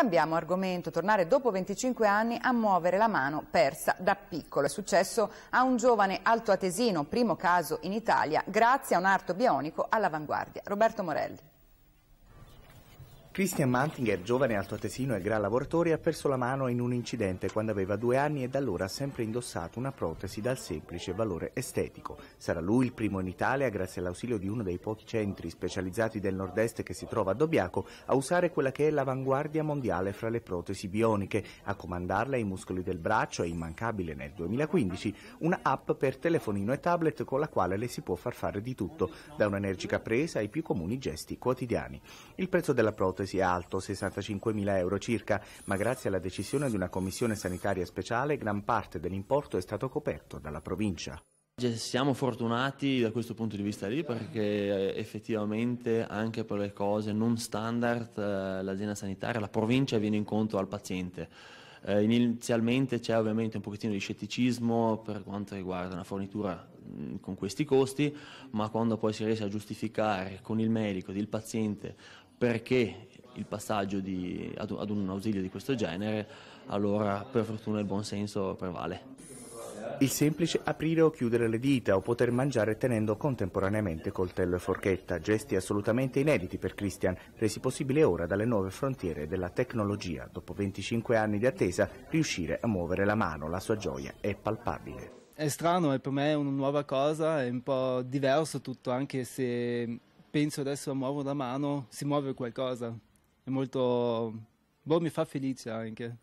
Cambiamo argomento, tornare dopo 25 anni a muovere la mano persa da piccolo. È successo a un giovane altoatesino, primo caso in Italia, grazie a un arto bionico all'avanguardia. Roberto Morelli. Christian Mantinger, giovane altoatesino e gran lavoratore, ha perso la mano in un incidente quando aveva due anni e da allora ha sempre indossato una protesi dal semplice valore estetico. Sarà lui il primo in Italia, grazie all'ausilio di uno dei pochi centri specializzati del nord-est che si trova a Dobbiaco, a usare quella che è l'avanguardia mondiale fra le protesi bioniche, a comandarla ai muscoli del braccio e immancabile nel 2015, una app per telefonino e tablet con la quale le si può far fare di tutto, da un'energica presa ai più comuni gesti quotidiani. Il prezzo della protesi sia alto, 65.000 euro circa, ma grazie alla decisione di una commissione sanitaria speciale gran parte dell'importo è stato coperto dalla provincia. Cioè, siamo fortunati da questo punto di vista lì perché eh, effettivamente anche per le cose non standard eh, l'azienda sanitaria, la provincia viene incontro al paziente. Eh, inizialmente c'è ovviamente un pochettino di scetticismo per quanto riguarda una fornitura mm, con questi costi, ma quando poi si riesce a giustificare con il medico, il paziente, perché il passaggio di, ad, ad, un ausilio di questo genere, allora per fortuna il buon senso prevale. Il semplice aprire o chiudere le dita o poter mangiare tenendo contemporaneamente coltello e forchetta, gesti assolutamente inediti per Christian, resi possibile ora dalle nuove frontiere della tecnologia. Dopo 25 anni di attesa, riuscire a muovere la mano, la sua gioia è palpabile. È strano, per me è una nuova cosa, è un po' diverso tutto, anche se penso adesso a muovere la mano, si muove qualcosa è molto... boh, mi fa felice anche.